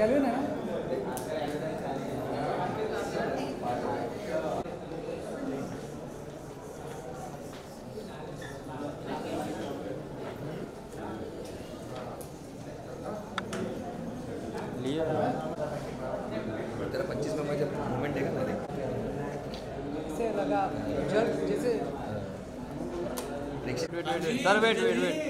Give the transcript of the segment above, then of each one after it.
Kelvin है ना sir wait wait wait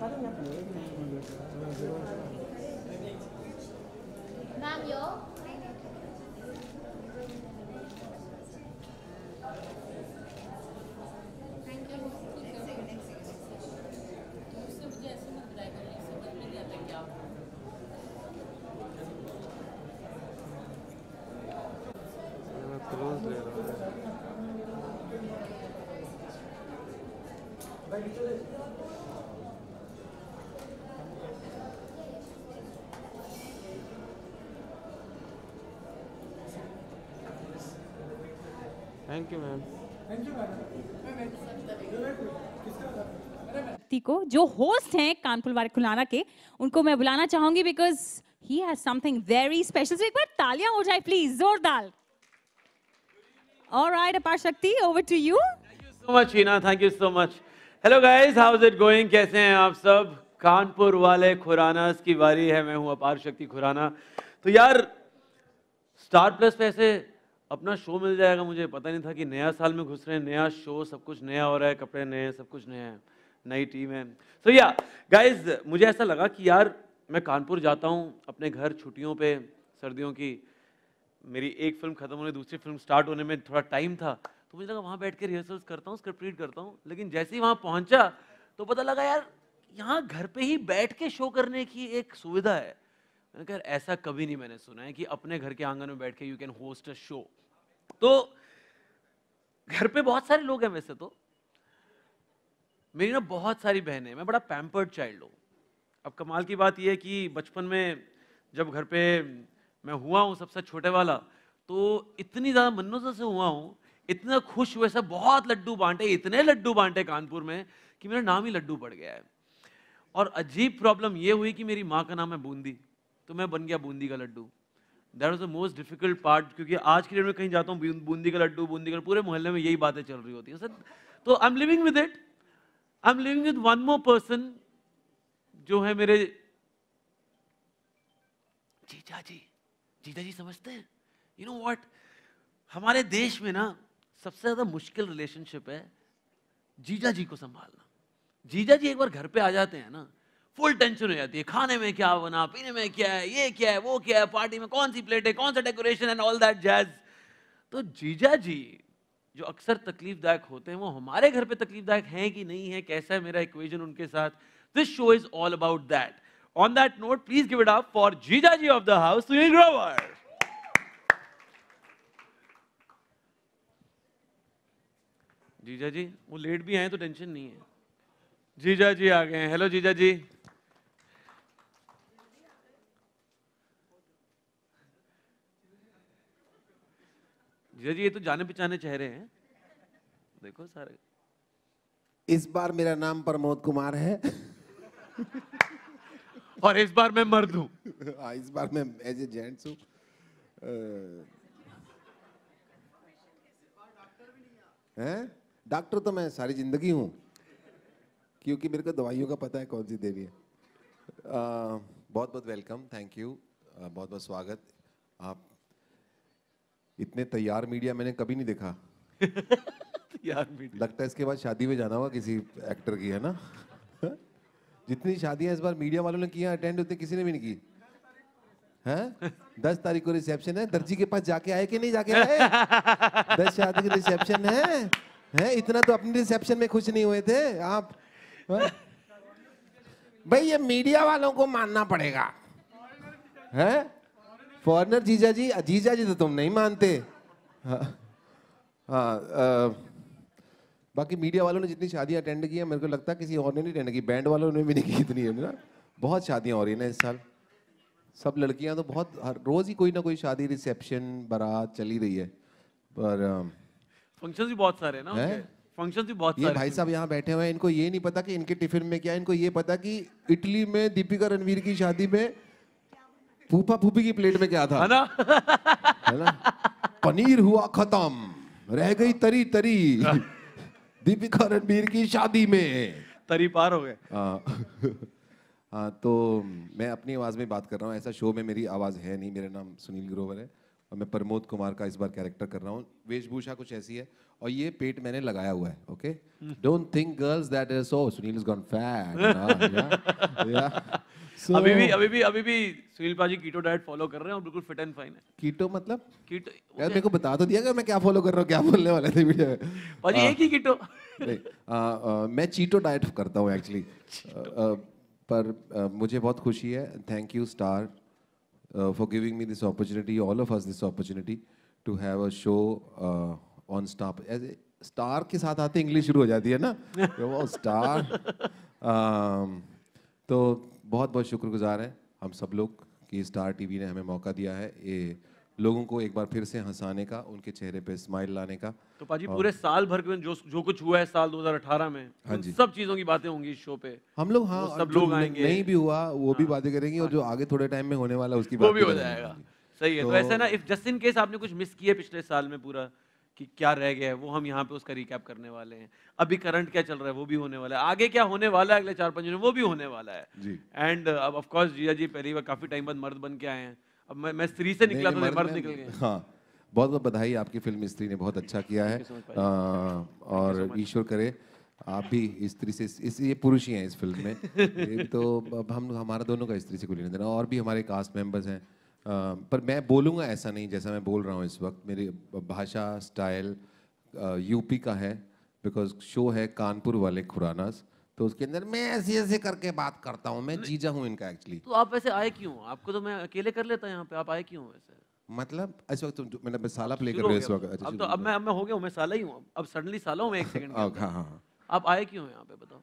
Ma'am, your close ले रहा है थैंक यू मैम को जो होस्ट हैं कानपुर वाले खुलाना के उनको मैं बुलाना चाहूंगी because he has something very special एक बार तालियां हो जाए प्लीज जोरदार alright Apar Shakti over to you so much Heena thank you so much hello guys how is it going कैसे हैं आप सब कानपुर वाले खुराना की बारी है मैं हूं अपार शक्ति खुराना तो यार स्टार प्लस पे ऐसे अपना शो मिल जाएगा मुझे पता नहीं था कि नया साल में घुस रहे हैं नया शो सब कुछ नया हो रहा है कपड़े नए हैं सब कुछ नया है नई टीम है सो या गाइज मुझे ऐसा लगा कि यार मैं कानपुर जाता हूँ अपने घर छुट्टियों पे सर्दियों की मेरी एक फिल्म ख़त्म होने दूसरी फिल्म स्टार्ट होने में थोड़ा टाइम था तो मुझे लगा वहाँ बैठ के रिहर्सल्स करता हूँ स्क्रिप्ट रीड करता हूँ लेकिन जैसे ही वहाँ पहुँचा तो पता लगा यार यहाँ घर पे ही बैठ के शो करने की एक सुविधा है मैंने कहा ऐसा कभी नहीं मैंने सुना है कि अपने घर के आंगन में बैठ के you can host a show तो घर पे बहुत सारे लोग हैं वैसे तो मेरी ना बहुत सारी बहनें मैं बड़ा पैम्पर्ड चाइल्ड हूँ अब कमाल की बात यह है कि बचपन में जब घर पे मैं हुआ हूँ सबसे छोटे वाला तो इतनी ज़्यादा मन्नतों से हुआ हूँ इतना खुश हुए सब बहुत लड्डू बांटे इतने लड्डू बांटे कानपुर में कि मेरा नाम ही लड्डू पड़ गया है और अजीब प्रॉब्लम ये हुई कि मेरी माँ का नाम है बूंदी तो मैं बन गया बूंदी का laddoo that was the most difficult part क्योंकि आज के डेट में कहीं जाता हूँ बूंदी का लड्डू बूंदी का पूरे मोहल्ले में यही बातें चल रही होती है सर तो I am living with it I am living with one more person जो है मेरे जीजा जी जीजा जी समझते हैं यू नो वॉट हमारे देश में ना सबसे ज़्यादा मुश्किल रिलेशनशिप है जीजा जी को संभालना जीजा जी एक बार घर पे आ जाते हैं ना फुल टेंशन हो जाती है खाने में क्या बना पीने में क्या है ये क्या है वो क्या है पार्टी में कौन सी प्लेट है कौन सा decoration and all that jazz तो जीजा जी जो अक्सर तकलीफदायक होते हैं वो हमारे घर पे तकलीफदायक हैं कि नहीं है कैसा है मेरा इक्वेजन उनके साथ this show is all about that on that note please give it up for जीजा जी of the house Sunil Grover जीजा जी वो लेट भी आए तो टेंशन नहीं है जीजा जी आ गए हैं हेलो जीजा जी जीजा जी ये तो जाने पहचाने चेहरे हैं देखो सारे इस बार मेरा नाम प्रमोद कुमार है और इस बार मैं मर्द हूँ हाँ, इस बार मैं एज ए जेंट्स हूँ हैं डॉक्टर तो मैं सारी जिंदगी हूँ क्योंकि मेरे को दवाइयों का पता है कौन सी देनी है बहुत बहुत वेलकम थैंक यू बहुत बहुत स्वागत आप इतने तैयार मीडिया मैंने कभी नहीं देखा तैयार मीडिया लगता है इसके बाद शादी में जाना होगा किसी एक्टर की है ना जितनी शादियां इस बार मीडिया वालों ने किया अटेंड होते किसी ने भी नहीं की है दस तारीख को रिसेप्शन है दर्जी के पास जाके आए कि नहीं जाके आए दस शादी के रिसेप्शन है है इतना तो अपने रिसेप्शन में खुश नहीं हुए थे आप भाई ये मीडिया वालों को मानना पड़ेगा है फॉरनर जीजा जी जीजा जी तो तुम नहीं मानते हाँ हाँ बाकी मीडिया वालों ने जितनी शादियाँ अटेंड की है मेरे को लगता है किसी और ने नहीं अटेंड की बैंड वालों ने भी नहीं की इतनी है ना बहुत शादियाँ हो रही हैं ना इस साल सब लड़कियाँ तो बहुत हर रोज़ ही कोई ना कोई शादी रिसेप्शन बारात चली रही है पर फंक्शन भी बहुत सारे ना है? फंक्शन भी बहुत ये भाई साहब यहाँ बैठे हुए हैं इनको ये नहीं पता कि इनके टिफिन में क्या है इनको ये पता कि इटली में दीपिका रणवीर की शादी में फूफा फूफी की प्लेट में क्या था है ना पनीर हुआ खत्म रह गई तरी तरी दीपिका रणबीर की शादी में तरी पार हो गए हाँ।, हाँ तो मैं अपनी आवाज़ में बात कर रहा हूँ ऐसा शो में मेरी आवाज़ है नहीं मेरा नाम सुनील ग्रोवर है और मैं प्रमोद कुमार का इस बार कैरेक्टर कर रहा हूँ वेशभूषा कुछ ऐसी है और ये पेट मैंने लगाया हुआ है okay don't think girls that is oh Sunil is gone fat so, अभी भी अभी भी अभी भी सुनील पाजी कीटो डाइट फॉलो कर रहे हैं और बिल्कुल फिट एंड फाइन है कीटो मतलब कीटो यार मेरे को बता तो दिया कि मैं क्या फॉलो कर रहा हूँ क्या बोलने वाले थे वीडियो में पाजी एक ही कीटो मैं चीटो डाइट करता हूँ एक्चुअली पर मुझे बहुत खुशी है thank you star for giving me this opportunity all of us this opportunity to have a show on star as star के साथ आते इंग्लिश शुरू हो जाती है ना वो स्टार तो बहुत बहुत शुक्रगुजार है हम सब लोग कि स्टार टीवी ने हमें मौका दिया है ये लोगों को एक बार फिर से हंसाने का उनके चेहरे पे स्माइल लाने का तो पाजी और... पूरे साल भर के जो जो कुछ हुआ है साल 2018 में हाँ जी सब चीजों की बातें होंगी इस शो पे हम लोग हाँ सब लोग आएंगे नहीं भी हुआ वो हाँ, भी बातें करेंगे हाँ, और जो आगे थोड़े टाइम में होने वाला उसकी वो भी हो जाएगा सही है तो, तो ऐसा ना इफ जस्ट इन केस आपने कुछ मिस किया पिछले साल में पूरा कि क्या रह गया है वो हम यहाँ पे उसका रिकैप करने वाले हैं अभी करंट क्या चल रहा है वो भी होने वाला है आगे क्या होने वाला है अगले चार पाँच महीने वो भी होने वाला है एंड uh, अब ऑफकोर्स जिया जी पहली बार काफ़ी टाइम बाद मर्द बन के आए हैं अब मैं मैं स्त्री से निकला तो मर्द निकल गया हाँ बहुत बहुत बधाई आपकी फिल्म स्त्री ने बहुत अच्छा किया है और ईश्वर करे आप भी स्त्री से इस ये पुरुष ही हैं इस फिल्म में तो अब हम हमारा दोनों का स्त्री से कोई लेना देना और भी हमारे कास्ट मेंबर्स हैं पर मैं बोलूँगा ऐसा नहीं जैसा मैं बोल रहा हूँ इस वक्त मेरी भाषा स्टाइल यूपी का है बिकॉज शो है कानपुर वाले खुरानास तो उसके अंदर मैं ऐसे ऐसे करके बात करता हूँ मैं जीजा हूँ इनका एक्चुअली तो आप ऐसे आए क्यों आपको तो मैं अकेले कर लेता यहाँ पे आप आए क्यों ऐसे मतलब इस वक्त मतलब मैं साला प्ले कर रहा हूँ इस वक्त अच्छा अब तो अब मैं अब मैं हो गया हूँ मैं साला ही हूँ अब सडनली साला हूँ मैं एक सेकंड हाँ, हाँ हाँ आप आए क्यों यहाँ पे बताओ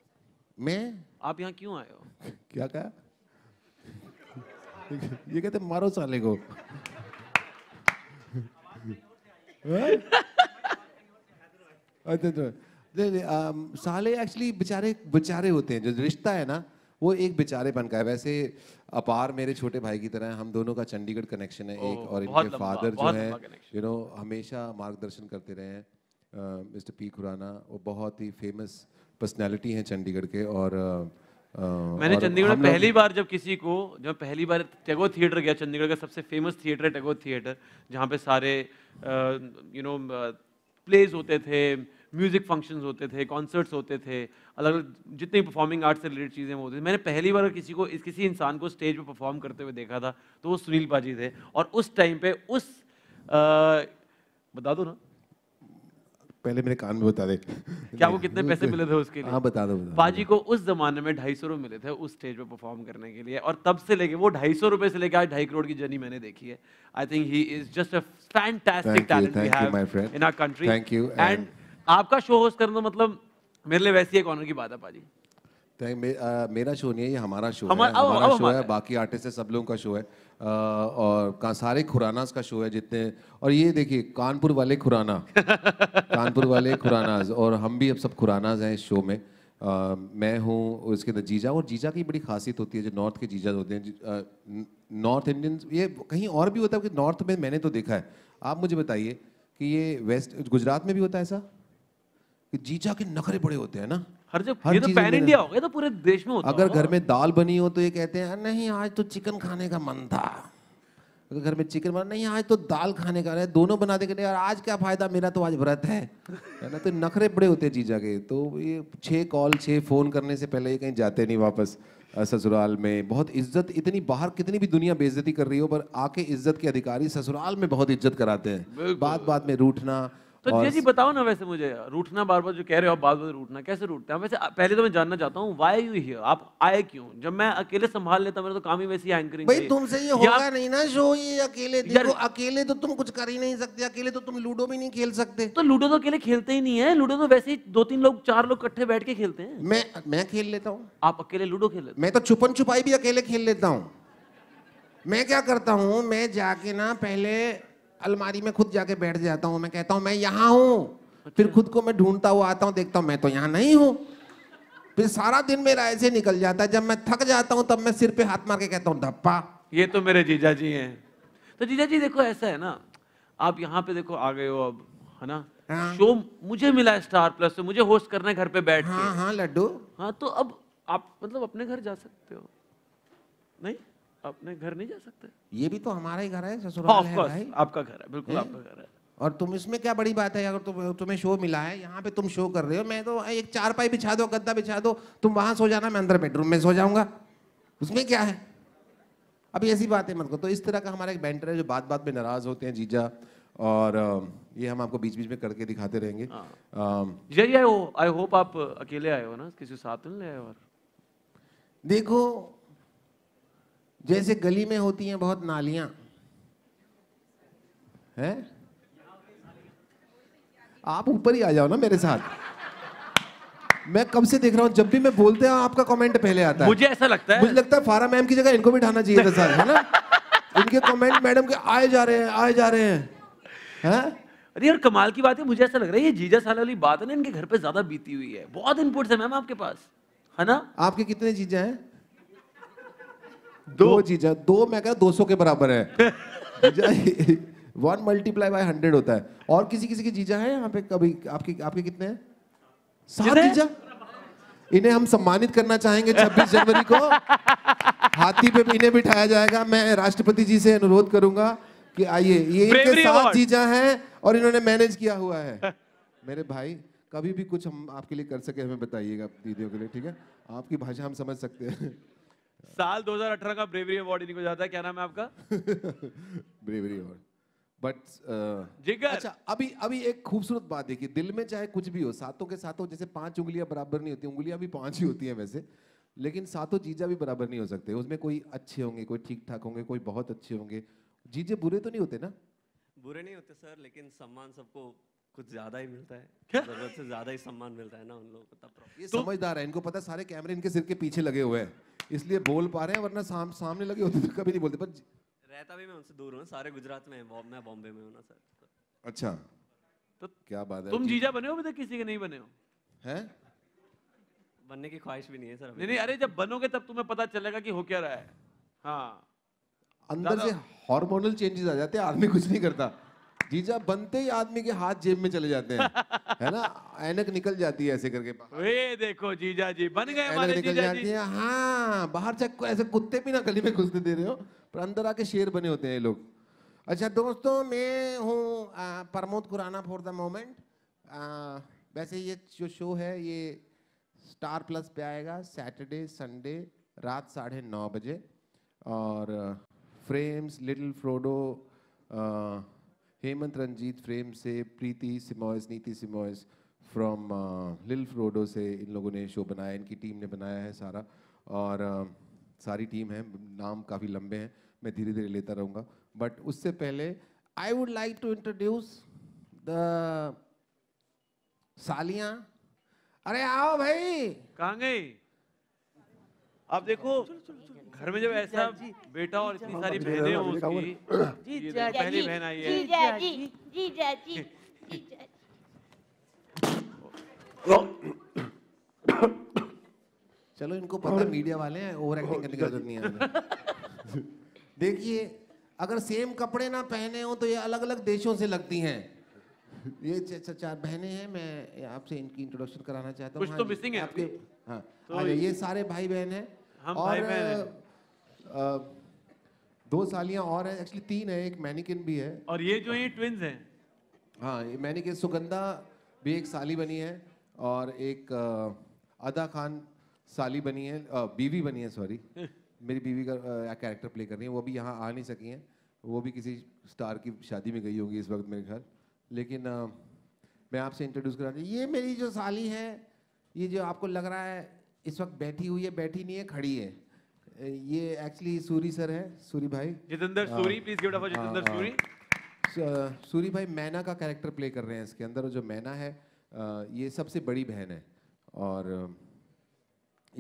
मैं आप यहाँ क्यों आए हो क्या कहा ये कहते मारो साले को हाँ? अच्छा, अच्छा। साले एक्चुअली बेचारे बेचारे होते हैं जो रिश्ता है ना वो एक बेचारे बन का है वैसे अपार मेरे छोटे भाई की तरह हम दोनों का चंडीगढ़ कनेक्शन है एक और इनके फादर जो है यू नो हमेशा मार्गदर्शन करते रहे हैं मिस्टर पी खुराना वो बहुत ही फेमस पर्सनैलिटी हैं चंडीगढ़ के और uh, Uh, मैंने चंडीगढ़ में पहली बार जब किसी को जब पहली बार टेगो थिएटर गया चंडीगढ़ का सबसे फेमस थिएटर है टेगो थिएटर जहाँ पे सारे यू नो प्लेज होते थे म्यूज़िक फंक्शंस होते थे कॉन्सर्ट्स होते थे अलग अलग जितनी परफॉर्मिंग आर्ट से रिलेटेड चीज़ें होती थी मैंने पहली बार किसी को इस किसी इंसान को स्टेज पर परफॉर्म करते हुए देखा था तो वो सुनील पाजी थे और उस टाइम पे उस आ, uh, बता दो ना पहले मेरे कान में बता दे क्या वो कितने पैसे मिले थे उसके लिए हाँ बता दो बता पाजी को उस जमाने में ढाई सौ रुपये मिले थे उस स्टेज पे परफॉर्म करने के लिए और तब से लेके वो ढाई सौ रुपये से लेके आज ढाई करोड़ की जर्नी मैंने देखी है I think he is just a fantastic talent we have in our country thank you and आपका शो होस्ट करना मतलब मेरे लिए वैसी एक ऑनर की बात है पाजी मे, आ, मेरा शो नहीं है ये हमारा शो हमारा, है हमारा शो है बाकी आर्टिस्ट है सब लोगों का शो है और सारे खुरानाज का शो है जितने और ये देखिए कानपुर वाले खुराना कानपुर वाले खुरानाज और हम भी अब सब खुरानाज हैं इस शो में आ, मैं हूँ इसके अंदर जीजा और जीजा की बड़ी खासियत होती है जो नॉर्थ के जीजा होते हैं नॉर्थ इंडियन ये कहीं और भी होता है कि नॉर्थ में मैंने तो देखा है आप मुझे बताइए कि ये वेस्ट गुजरात में भी होता है ऐसा कि जीजा के नखरे बड़े होते हैं ना हर जगह ये तो पैन इंडिया हो गया तो पूरे देश में होता अगर घर में दाल बनी हो तो ये कहते हैं नहीं आज तो चिकन खाने का मन था अगर घर में चिकन बना नहीं आज तो दाल खाने का है दोनों बना देंगे यार आज क्या फायदा मेरा तो आज व्रत है ना तो नखरे बड़े होते जी जगह तो ये छः कॉल छः फ़ोन करने से पहले ये कहीं जाते नहीं वापस ससुराल में बहुत इज्जत इतनी बाहर कितनी भी दुनिया बेइज्जती कर रही हो पर आके इज्जत के अधिकारी ससुराल में बहुत इज्जत कराते हैं बात बात में रूठना तो जी जी बताओ ना वैसे मुझे रूठना बार बार जो कह रहे हो आप बार बार रूठना कैसे रूठते हैं वैसे पहले तो मैं जानना चाहता हूँ वाई यू हियर आप आए क्यों जब मैं अकेले संभाल लेता मेरा तो काम ही वैसे एंकरिंग भाई तुमसे ये होगा नहीं ना जो ये अकेले देखो अकेले तो तुम कुछ कर ही नहीं सकते अकेले तो तुम लूडो भी नहीं खेल सकते तो लूडो तो अकेले खेलते ही नहीं है लूडो तो वैसे ही दो तीन लोग चार लोग इकट्ठे बैठ के खेलते हैं मैं मैं खेल लेता हूँ आप अकेले लूडो खेल मैं तो छुपन छुपाई भी अकेले खेल लेता हूँ मैं क्या करता हूँ मैं जाके ना पहले अलमारी में खुद जाके बैठ जाता हूँ मैं कहता हूँ मैं यहाँ हूँ अच्छा। फिर खुद को मैं ढूंढता हुआ आता हूँ देखता हूँ मैं तो यहाँ नहीं हूँ फिर सारा दिन मेरा ऐसे निकल जाता है जब मैं थक जाता हूँ तब मैं सिर पे हाथ मार के कहता हूँ धप्पा ये तो मेरे जीजा जी हैं तो जीजा जी देखो ऐसा है ना आप यहाँ पे देखो आ गए हो अब है ना हाँ। शो मुझे मिला स्टार प्लस से मुझे होस्ट करना है घर पे बैठ हाँ, हाँ लड्डू हाँ तो अब आप मतलब अपने घर जा सकते हो नहीं अपने घर नहीं जा सकते ये भी तो हमारा ही घर है ससुराल हाँ, है भाई आपका घर है बिल्कुल आपका घर है और तुम इसमें क्या बड़ी बात है अगर तुम तुम्हें शो मिला है यहाँ पे तुम शो कर रहे हो मैं तो एक चार पाई बिछा दो गद्दा बिछा दो तुम वहां सो जाना मैं अंदर बेडरूम में सो जाऊंगा उसमें क्या है अभी ऐसी बात है मत को तो इस तरह का हमारा एक बैंटर है जो बात बात में नाराज होते हैं जीजा और ये हम आपको बीच बीच में करके दिखाते रहेंगे आई हाँ। होप आप अकेले आए हो ना किसी साथ नहीं और देखो जैसे गली में होती हैं बहुत नालियां हैं आप ऊपर ही आ जाओ ना मेरे साथ मैं कब से देख रहा हूँ जब भी मैं बोलते हैं आपका कमेंट पहले आता है मुझे ऐसा लगता है मुझे लगता है फारा मैम की जगह इनको बिठाना चाहिए था है ना इनके कमेंट मैडम के आए जा रहे हैं आए जा रहे हैं है? अरे यार कमाल की बात है मुझे ऐसा लग रहा है ये जीजा साल वाली बात है ना इनके घर पे ज्यादा बीती हुई है बहुत इनपुट है मैम आपके पास है ना आपके कितने जीजा हैं दो जीजा दो मैं कह रहा दो सौ के बराबर है वन मल्टीप्लाई बाय हंड्रेड होता है और किसी किसी की जीजा है यहाँ पे कभी आपके आपके कितने सात जीजा इन्हें हम सम्मानित करना चाहेंगे 26 जनवरी को हाथी पे इन्हें बिठाया जाएगा मैं राष्ट्रपति जी से अनुरोध करूंगा कि आइए ये इनके सात चीजा हैं और इन्होंने मैनेज किया हुआ है मेरे भाई कभी भी कुछ हम आपके लिए कर सके हमें बताइएगा दीदियों के लिए ठीक है आपकी भाषा हम समझ सकते हैं साल 2018 का ब्रेवरी अवार्ड इनको जाता है क्या नाम है आपका ब्रेवरी अवार्ड बट जिगर अच्छा अभी अभी एक खूबसूरत बात देखिए दिल में चाहे कुछ भी हो सातों के सातों जैसे पांच उंगलियां बराबर नहीं होती उंगलियां भी पांच ही होती हैं वैसे लेकिन सातों जीजा भी बराबर नहीं हो सकते उसमें कोई अच्छे होंगे कोई ठीक ठाक होंगे कोई बहुत अच्छे होंगे जीजे बुरे तो नहीं होते ना बुरे नहीं होते सर लेकिन सम्मान सबको कुछ ज्यादा ही मिलता है जरूरत से ज्यादा ही सम्मान मिलता है ना उन लोगों को तब ये समझदार है इनको पता सारे कैमरे इनके सिर के पीछे लगे हुए हैं इसलिए बोल पा रहे हैं वरना साम, सामने लगे होते तो कभी नहीं बोलते पर रहता भी मैं उनसे दूर हूँ सारे गुजरात में मैं बॉम्बे में हूँ सर अच्छा तो क्या बात है तुम जीजा बने हो अभी मतलब तक किसी के नहीं बने हो हैं बनने की ख्वाहिश भी नहीं है सर नहीं नहीं अरे जब बनोगे तब तुम्हें पता चलेगा कि हो क्या रहा है हाँ अंदर से हार्मोनल चेंजेस आ जाते हैं आदमी कुछ नहीं करता जीजा बनते ही आदमी के हाथ जेब में चले जाते हैं है ना ऐनक निकल जाती है ऐसे करके वे देखो जीजा जी बन गए हमारे निकल जीजा जाती जी। है हाँ बाहर चाहे ऐसे कुत्ते भी ना गली में घुसने दे रहे हो पर अंदर आके शेर बने होते हैं ये लोग अच्छा दोस्तों मैं हूँ Pramod Khurana for the moment वैसे ये जो शो है ये स्टार प्लस पे आएगा सैटरडे संडे रात साढ़े नौ बजे और frames little Frodo Hemant Ranjit Frame से प्रीति सिमोयस नीति सिमोयस फ्रॉम लिल फ्रोडो से इन लोगों ने शो बनाया इनकी टीम ने बनाया है सारा और uh, सारी टीम है नाम काफ़ी लंबे हैं मैं धीरे धीरे लेता रहूँगा बट उससे पहले I would like to introduce the सालियाँ अरे आओ भाई कहाँ गई आप देखो घर में जब ऐसा बेटा और इतनी सारी बहनें हो उसकी पहली बहन आई है चलो इनको पता है मीडिया वाले हैं ओवर एक्टिंग करने की जरूरत नहीं है देखिए अगर सेम कपड़े ना पहने हो तो ये अलग अलग देशों से लगती हैं ये चार बहने हैं मैं आपसे इनकी इंट्रोडक्शन कराना चाहता हूँ कुछ तो मिसिंग है आपके हाँ तो ये सारे भाई बहन हैं हम भाई बहन हैं दो सालियां और हैं एक्चुअली तीन है एक मैनिकिन भी है और ये जो ये ट्विंस हैं हाँ ये मैनिकिन सुगंधा भी एक साली बनी है और एक अदा खान साली बनी है बीवी बनी है सॉरी मेरी बीवी का कैरेक्टर प्ले कर रही है वो भी यहाँ आ नहीं सकी हैं वो भी किसी स्टार की शादी में गई होगी इस वक्त मेरे घर लेकिन आ, मैं आपसे इंट्रोड्यूस करा ये मेरी जो साली है ये जो आपको लग रहा है इस वक्त बैठी हुई है बैठी नहीं है खड़ी है ये एक्चुअली सूरी सर है सूरी भाई जितेंद्र हाँ। Suri please give for Jitendra हाँ। सूरी सूरी भाई मैना का कैरेक्टर प्ले कर रहे हैं इसके अंदर जो मैना है ये सबसे बड़ी बहन है और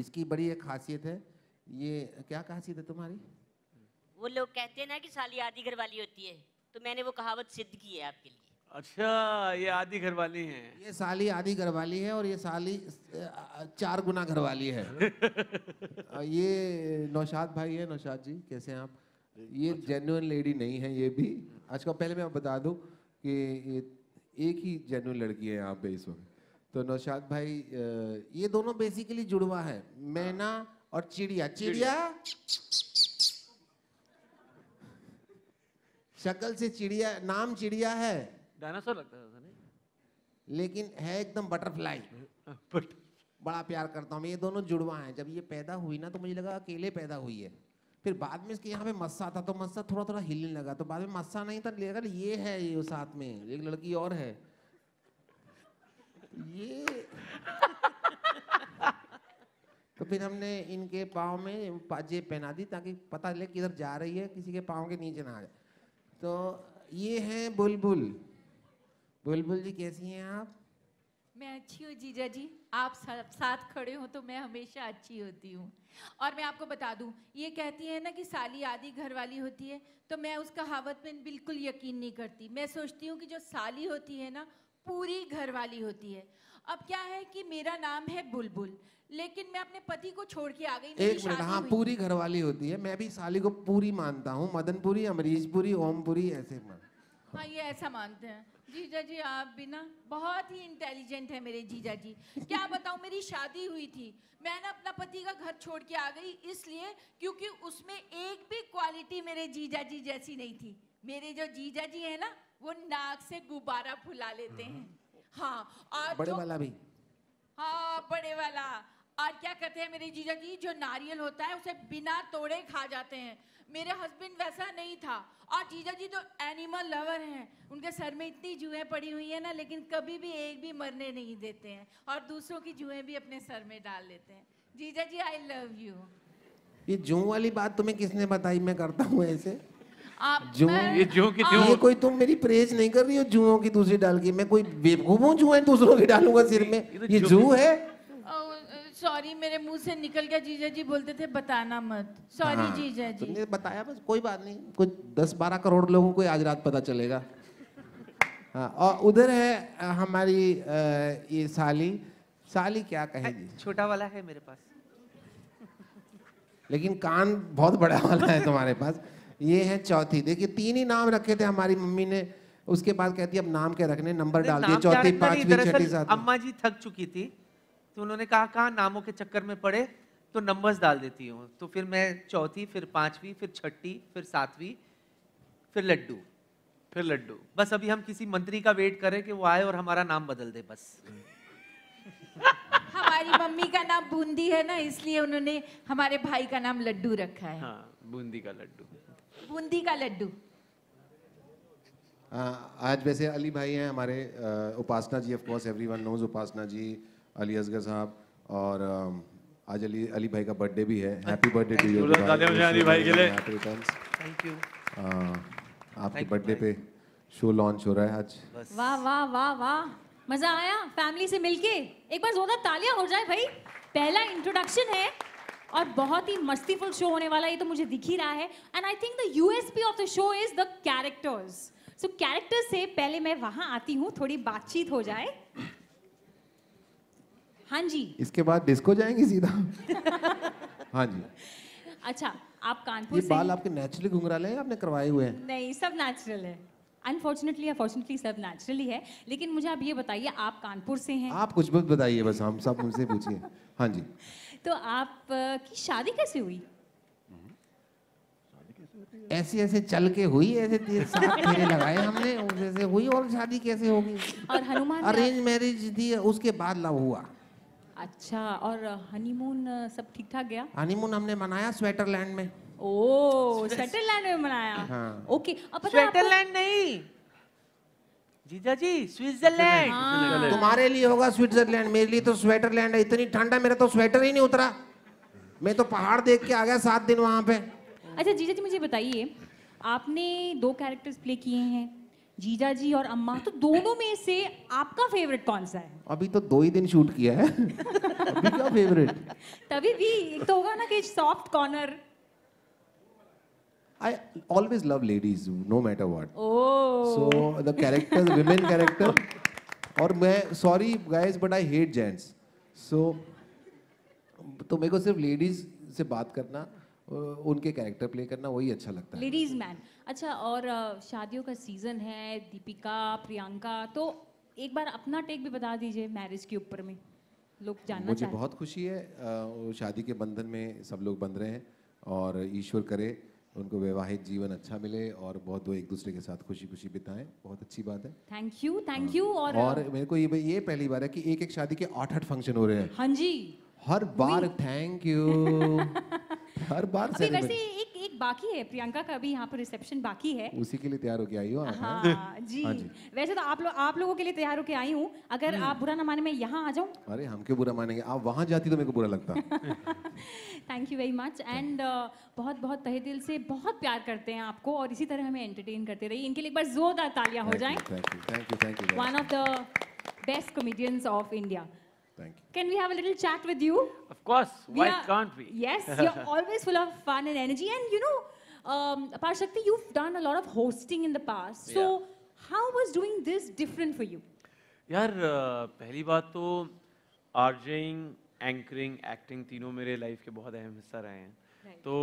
इसकी बड़ी एक खासियत है ये क्या खासियत है तुम्हारी वो लोग कहते हैं ना कि साली आधी घर वाली होती है तो मैंने वो कहावत सिद्ध की है आपके लिए अच्छा ये आधी घर वाली है ये साली आधी घर वाली है और ये साली चार गुना घर वाली है ये नौशाद भाई है नौशाद जी कैसे हैं आप ये अच्छा। लेडी नहीं है ये भी आजकल पहले मैं आप बता दूं कि ये एक ही जेन्यून लड़की है यहाँ पे इस वक्त तो नौशाद भाई ये दोनों बेसिकली जुड़वा है मैना हाँ। और चिड़िया चिड़िया शक्ल से चिड़िया नाम चिड़िया है डायनासोर लगता था नहीं लेकिन है एकदम बटरफ्लाई बट बड़ा प्यार करता हूँ ये दोनों जुड़वा हैं जब ये पैदा हुई ना तो मुझे लगा अकेले पैदा हुई है फिर बाद में इसके यहाँ पे मस्सा था तो मस्सा थोड़ा थोड़ा हिलने लगा तो बाद में मस्सा नहीं था लेकर ये है ये साथ में एक लड़की और है ये तो फिर हमने इनके पाँव में जेब पहना दी ताकि पता चले किधर जा रही है किसी के पाँव के नीचे ना आ जाए तो ये हैं बुलबुल बुलबुल जी कैसी हैं आप मैं अच्छी हूँ जीजा जी आप साथ खड़े हो तो मैं हमेशा अच्छी होती हूँ और मैं आपको बता दूँ ये कहती है ना कि साली आधी घर वाली होती है तो मैं उस कहावत में बिल्कुल यकीन नहीं करती मैं सोचती हूँ कि जो साली होती है ना पूरी घर वाली होती है अब क्या है कि मेरा नाम है बुलबुल लेकिन मैं अपने पति को छोड़ के आ गई एक मिनट हाँ पूरी घरवाली होती है मैं भी साली को पूरी मानता हूँ मदनपुरी अमरीशपुरी ओमपुरी ऐसे मान हाँ ये ऐसा मानते हैं जीजा जी आप भी ना बहुत ही इंटेलिजेंट है मेरे जीजा जी क्या बताऊ मेरी शादी हुई थी मैंने अपना पति का घर छोड़ के आ गई इसलिए क्योंकि उसमें एक भी क्वालिटी मेरे जीजा जी जैसी नहीं थी मेरे जो जीजा जी है ना वो नाक से गुब्बारा फुला लेते हम्म। हैं हाँ और बड़े वाला भी हाँ बड़े वाला आज क्या करते हैं मेरे जीजा जी जो नारियल होता है उसे बिना तोड़े खा जाते हैं मेरे हस्बैंड वैसा नहीं था और जीजा जी तो एनिमल लवर हैं उनके सर में इतनी जुएं पड़ी हुई है ना लेकिन कभी भी एक भी मरने नहीं देते हैं और दूसरों की जुएं भी अपने सर में डाल लेते हैं जीजा जी आई लव यू ये जू वाली बात तुम्हें किसने बताई मैं करता हूँ ऐसे आप जू ये जू की ये कोई तुम मेरी प्रेज नहीं कर रही हो जुओं की दूसरी डाल की मैं कोई बेवकूफ हूँ जुए दूसरों की डालूंगा सिर में ये तो जू है सॉरी मेरे मुंह से निकल गया जीजा जी बोलते थे बताना मत सॉरी हाँ। जीजा जी तुमने बताया बस कोई बात नहीं कुछ दस बारह करोड़ लोगों को आज रात पता चलेगा हाँ और उधर है हमारी ये साली साली क्या कहेगी छोटा वाला है मेरे पास लेकिन कान बहुत बड़ा वाला है तुम्हारे पास ये है चौथी देखिए तीन ही नाम रखे थे हमारी मम्मी ने उसके बाद कहती अब नाम के रखने नंबर डाल दिए चौथी पांचवी छठी सातवीं अम्मा जी थक चुकी थी तो उन्होंने कहा कहा नामों के चक्कर में पड़े तो नंबर्स डाल देती हूँ तो फिर मैं चौथी फिर पांचवी फिर छठी फिर सातवीं फिर लड्डू फिर लड्डू बस अभी हम किसी मंत्री का वेट करें कि वो आए और हमारा नाम बदल दे बस हमारी मम्मी का नाम बूंदी है ना इसलिए उन्होंने हमारे भाई का नाम लड्डू रखा है हाँ, बूंदी का लड्डू बूंदी का लड्डू हाँ, आज वैसे अली भाई हैं हमारे Upasana ji of course everyone knows Upasana ji Ali Asgar साहब और आज अली अली भाई का बर्थडे भी है happy birthday to you Ali भाई के लिए थैंक यू uh, आपके बर्थडे पे शो लॉन्च हो रहा है आज वाह वाह वाह वाह मजा आया फैमिली से मिलके एक बार जोरदार तालियां हो जाए भाई पहला इंट्रोडक्शन है और बहुत ही मस्तीफुल शो होने वाला ये तो मुझे दिख ही रहा है and I think the USP of the show is the characters so characters से पहले मैं वहां आती हूँ थोड़ी बातचीत हो जाए हाँ जी इसके बाद डिस्को जाएंगे सीधा हाँ जी अच्छा आप कानपुर ये बाल आपके नेचुरली घुंघराले हैं आपने करवाए हुए हैं नहीं सब नेचुरल है अनफॉर्चुनेटली या सब नेचुरली है लेकिन मुझे आप ये बताइए आप कानपुर से हैं आप कुछ बस बताइए बस हम सब मुझसे पूछिए हाँ जी तो आप की शादी कैसे हुई ऐसे ऐसे चल के हुई ऐसे तीर लगाए हमने जैसे हुई और शादी कैसे होगी और हनुमान अरेंज मैरिज थी उसके बाद लव हुआ अच्छा और हनीमून uh, uh, सब ठीक ठाक गया हनीमून हमने मनाया स्वेटरलैंड में ओ स्वेटरलैंड में मनाया हाँ। ओके अब स्वेटरलैंड नहीं जीजा जी स्विट्जरलैंड हाँ। तुम्हारे लिए होगा स्विट्जरलैंड मेरे लिए तो स्वेटरलैंड है इतनी ठंड है मेरा तो स्वेटर ही नहीं उतरा मैं तो पहाड़ देख के आ गया सात दिन वहां पे अच्छा जीजा जी मुझे बताइए आपने दो कैरेक्टर्स प्ले किए हैं जीजा जी और अम्मा तो दोनों में से आपका फेवरेट कौन सा है अभी तो दो ही दिन शूट किया है अभी क्या फेवरेट तभी भी एक तो होगा ना कि soft corner I always love ladies, no matter what. Oh. So the characters, women character. और मैं sorry guys, but I hate gents. So तो मेरे को सिर्फ ladies से बात करना उनके कैरेक्टर प्ले करना वही अच्छा लगता है लेडीज मैन अच्छा और शादियों का सीजन है दीपिका प्रियंका तो एक बार अपना टेक भी बता दीजिए मैरिज के ऊपर में लोग जानना मुझे बहुत खुशी है शादी के बंधन में सब लोग बंध रहे हैं और ईश्वर करे उनको वैवाहिक जीवन अच्छा मिले और बहुत दो एक दूसरे के साथ खुशी खुशी बिताएं बहुत अच्छी बात है थैंक यू थैंक यू और और मेरे को ये ये पहली बार है कि एक एक शादी के आठ आठ फंक्शन हो रहे हैं हाँ जी हर बार थैंक यू हर बार अभी वैसे एक एक बाकी है प्रियंका का अभी यहाँ पर रिसेप्शन बाकी है उसी के लिए तैयार होके आई हो आप हाँ, हाँ जी हाँ जी वैसे तो आप लोग आप लोगों के लिए तैयार होके आई हूँ अगर हम्म। आप बुरा ना माने मैं यहाँ आ जाऊँ अरे हम क्यों बुरा मानेंगे आप वहाँ जाती तो मेरे को बुरा लगता thank you very much and बहुत बहुत तहे दिल से बहुत प्यार करते हैं आपको और इसी तरह हमें एंटरटेन करते रहिए इनके लिए एक बार जोरदार तालियां हो जाए thank thank you you one of the best comedians of India Thank you. Can we have a little chat with you? Of course. We Why are, can't we? Yes, you're always full of fun and energy. And you know, um, Parshakti, you've done a lot of hosting in the past. So, yeah. how was doing this different for you? यार पहली बात तो RJing anchoring acting तीनों मेरे life के बहुत अहम हिस्सा रहे हैं right. तो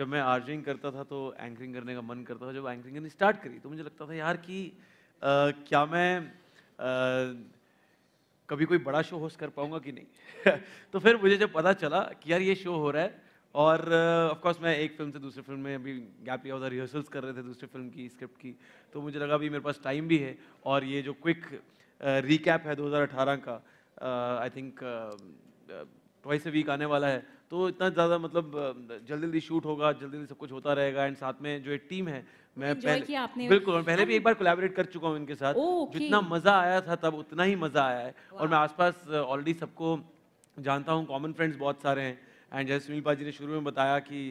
जब मैं आर्जिंग करता था तो एंकरिंग करने का मन करता था जब एंकरिंग करनी स्टार्ट करी तो मुझे लगता था यार कि क्या मैं कभी कोई बड़ा शो होस्ट कर पाऊंगा कि नहीं तो फिर मुझे जब पता चला कि यार ये शो हो रहा है और ऑफ uh, कोर्स मैं एक फिल्म से दूसरी फिल्म में अभी गैप लिया उधर रिहर्सल्स कर रहे थे दूसरी फिल्म की स्क्रिप्ट की तो मुझे लगा अभी मेरे पास टाइम भी है और ये जो क्विक रिकैप uh, है 2018 का I uh, think twice a week आने वाला है तो इतना ज़्यादा मतलब जल्दी जल्दी शूट होगा जल्दी जल्दी सब कुछ होता रहेगा एंड साथ में जो एक टीम है तो मैं पहले आपने बिल्कुल मैं पहले भी हाँ। एक बार कोलैबोरेट कर चुका हूँ इनके साथ okay. जितना मज़ा आया था तब उतना ही मज़ा आया है और मैं आसपास ऑलरेडी सबको जानता हूँ कॉमन फ्रेंड्स बहुत सारे हैं एंड जैसे सुनील पाजी ने शुरू में बताया कि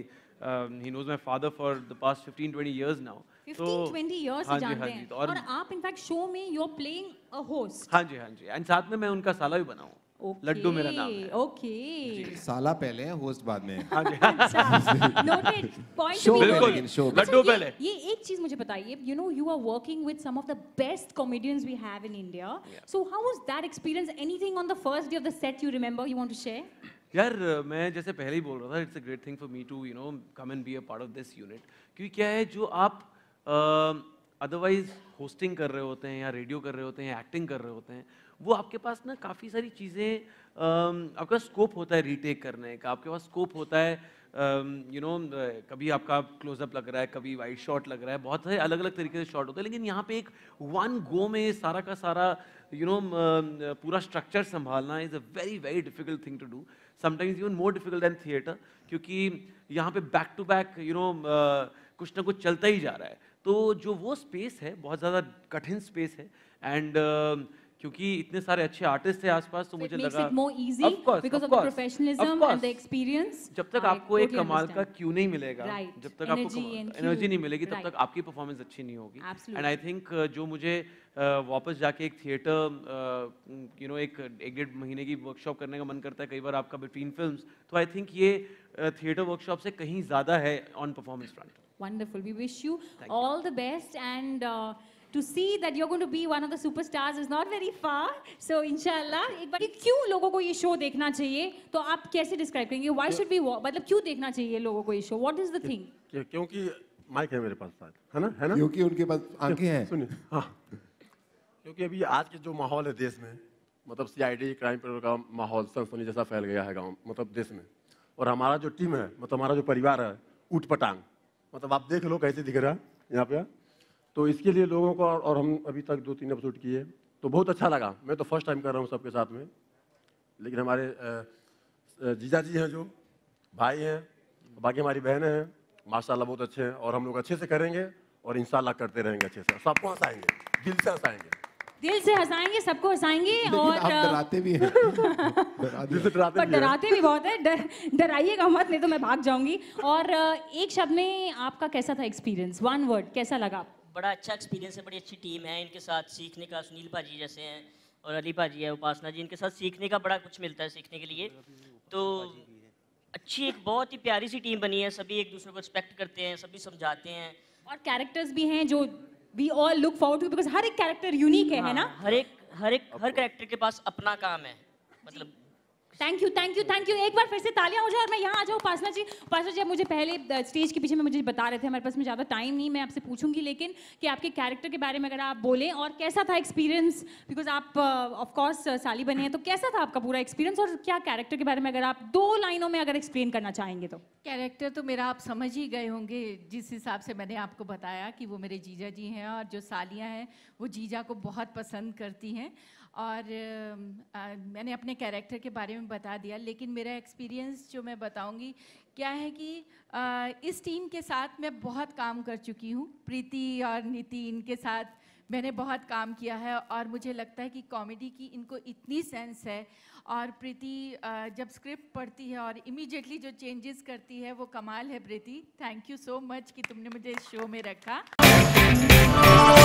he knows my father for the past fifteen twenty years now और, और आप इनफैक्ट शो में you are playing a host हाँ जी हाँ जी एंड साथ में मैं उनका साला भी बनाऊँ Okay, लड्डू मेरा नाम है ओके साला पहले है होस्ट बाद में हाँ अच्छा, लड्डू पहले ये एक चीज मुझे बताइए you know you are working with some of the best comedians we have in India so how was that experience anything on the first day of the set you remember you want to share यार मैं जैसे पहले ही बोल रहा था it's a great thing for me to you know come and be a part of this unit क्योंकि क्या है जो आप अदरवाइज होस्टिंग कर रहे होते हैं या रेडियो कर रहे होते हैं एक्टिंग कर रहे होते हैं वो आपके पास ना काफ़ी सारी चीज़ें आपका स्कोप होता है रीटेक करने का आपके पास स्कोप होता है यू नो कभी आपका क्लोजअप लग रहा है कभी वाइड शॉट लग रहा है बहुत सारे अलग अलग तरीके से शॉट होते हैं लेकिन यहाँ पे एक वन गो में सारा का सारा यू नो पूरा स्ट्रक्चर संभालना is a very very difficult thing to do sometimes even more difficult than theatre क्योंकि यहाँ पे back to back you know कुछ ना कुछ चलता ही जा रहा है तो जो वो स्पेस है बहुत ज़्यादा कठिन स्पेस है एंड uh, क्योंकि इतने सारे अच्छे आर्टिस्ट थे आसपास तो so मुझे लगा जब तक आपको एक कमाल का क्यू नहीं मिलेगा जब तक आपको एनर्जी नहीं मिलेगी तब तक आपकी परफॉर्मेंस अच्छी नहीं होगी एंड आई थिंक जो मुझे uh, वापस जाके एक थिएटर यू नो एक एक डेढ़ महीने की वर्कशॉप करने का मन करता है कई बार आपका बिटवीन फिल्म तो आई थिंक ये थिएटर uh, वर्कशॉप से कहीं ज़्यादा है on performance front wonderful we wish you all the best and to see that you going to be one of the superstars is not very far so इंशाल्लाह एक बार क्यों लोगों को ये शो देखना चाहिए तो आप कैसे डिस्क्राइब करेंगे व्हाई शुड बी मतलब क्यों देखना चाहिए लोगों को ये show what is the thing क्योंकि माइक है मेरे पास साथ है ना है ना क्योंकि उनके पास आंखें हैं सुनिए हाँ क्योंकि अभी आज के जो माहौल है देश में मतलब सीआईडी क्राइम पेट्रोल का माहौल सनसनी जैसा फैल गया है गाँव मतलब देश में और हमारा जो टीम है मतलब हमारा जो परिवार है ऊट पटांग मतलब आप देख लो कैसे दिख रहा है यहाँ पे तो इसके लिए लोगों को और हम अभी तक दो तीन एपिसोड किए तो बहुत अच्छा लगा मैं तो फर्स्ट टाइम कर रहा हूँ सबके साथ में लेकिन हमारे जीजा जी हैं जो भाई हैं बाकी हमारी बहनें हैं माशाल्लाह बहुत अच्छे हैं और हम लोग अच्छे से करेंगे और इन करते रहेंगे अच्छे से सबको हंसाएंगे दिल से हंसाएंगे दिल से हंसाएंगे सबको हंसाएंगे और डराते भी हैं डराते भी, डराते पर भी बहुत है डराइएगा दर, मत नहीं तो मैं भाग जाऊंगी और एक शब्द में आपका कैसा था एक्सपीरियंस वन वर्ड कैसा लगा बड़ा अच्छा एक्सपीरियंस है बड़ी अच्छी टीम है इनके साथ सीखने का सुनील भाजी जैसे हैं और अली भाजी है उपासना जी इनके साथ सीखने का बड़ा कुछ मिलता है सीखने के लिए तो अच्छी एक बहुत ही प्यारी सी टीम बनी है सभी एक दूसरे को रिस्पेक्ट करते हैं सभी समझाते हैं और कैरेक्टर्स भी हैं जो we all look forward to because हर एक कैरेक्टर यूनिक है है हाँ, ना हर एक हर एक हर कैरेक्टर के पास अपना काम है मतलब thank you thank you thank you एक बार फिर से तालियां हो जाए और मैं यहाँ आ जाऊँ उपासना जी उपासना जी मुझे पहले स्टेज के पीछे में मुझे बता रहे थे हमारे पास में ज़्यादा टाइम नहीं मैं आपसे पूछूंगी लेकिन कि आपके कैरेक्टर के बारे में अगर आप बोलें और कैसा था एक्सपीरियंस बिकॉज आप ऑफकोर्स uh, साली बने हैं तो कैसा था आपका पूरा एक्सपीरियंस और क्या कैरेक्टर के बारे में अगर आप दो लाइनों में अगर एक्सप्लेन करना चाहेंगे तो कैरेक्टर तो मेरा आप समझ ही गए होंगे जिस हिसाब से मैंने आपको बताया कि वो मेरे जीजा जी हैं और जो सालियाँ हैं वो जीजा को बहुत पसंद करती हैं और आ, मैंने अपने कैरेक्टर के बारे में बता दिया लेकिन मेरा एक्सपीरियंस जो मैं बताऊंगी क्या है कि आ, इस टीम के साथ मैं बहुत काम कर चुकी हूँ प्रीति और नीति इनके साथ मैंने बहुत काम किया है और मुझे लगता है कि कॉमेडी की इनको इतनी सेंस है और प्रीति जब स्क्रिप्ट पढ़ती है और इमीडिएटली जो चेंजेस करती है वो कमाल है Preeti thank you so much कि तुमने मुझे इस शो में रखा